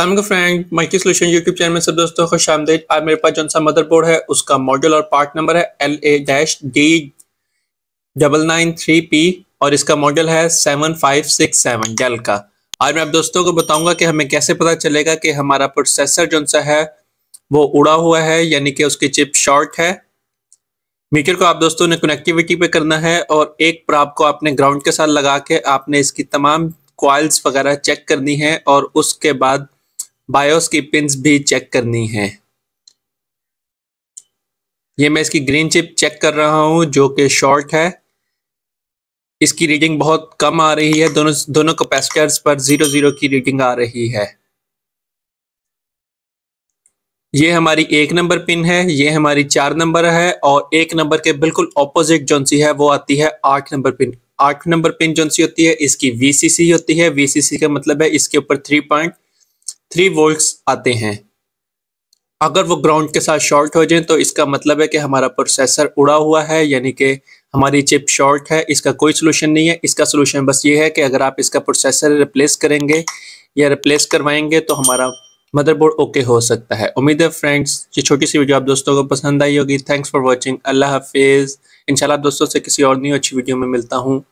Tamil friend माइकी solution YouTube channel में सब दोस्तों खुश आमदेद आज मेरे पास जो सा मदरबोर्ड है उसका मॉडल और पार्ट नंबर है L A dash D double nine three P और इसका मॉडल है seven five six seven Dell का आज मैं आप दोस्तों को बताऊंगा कि हमें कैसे पता चलेगा कि हमारा प्रोसेसर जो सा है वो उड़ा हुआ है यानी कि उसकी चिप शॉर्ट है मीटर को आप दोस्तों ने कनेक्टिविटी पे करना है और एक प्राप को आपने ग्राउंड के साथ लगा के आपने इसकी तमाम क्वाइल्स वगैरह चेक करनी है और उसके बाद बायोस की पिंस भी चेक करनी है ये मैं इसकी ग्रीन चिप चेक कर रहा हूं जो कि शॉर्ट है इसकी रीडिंग बहुत कम आ रही है दोनों दोनों कैपेसिटर्स पर जीरो जीरो की रीडिंग आ रही है ये हमारी एक नंबर पिन है ये हमारी चार नंबर है और एक नंबर के बिल्कुल ऑपोजिट जो सी है वो आती है आठ नंबर पिन आठ नंबर पिन जो सी होती है इसकी वीसीसी होती है वीसीसी का मतलब है इसके ऊपर थ्री पॉइंट थ्री वोल्ट्स आते हैं अगर वो ग्राउंड के साथ शॉर्ट हो जाए तो इसका मतलब है कि हमारा प्रोसेसर उड़ा हुआ है यानी कि हमारी चिप शॉर्ट है इसका कोई सोल्यूशन नहीं है इसका सोल्यूशन बस ये है कि अगर आप इसका प्रोसेसर रिप्लेस करेंगे या रिप्लेस करवाएंगे तो हमारा मदरबोर्ड ओके हो सकता है उम्मीद है फ्रेंड्स ये छोटी सी वीडियो आप दोस्तों को पसंद आई होगी थैंक्स फॉर वॉचिंग अल्लाह हाफिज़ इंशाल्लाह दोस्तों से किसी और नई अच्छी वीडियो में मिलता हूँ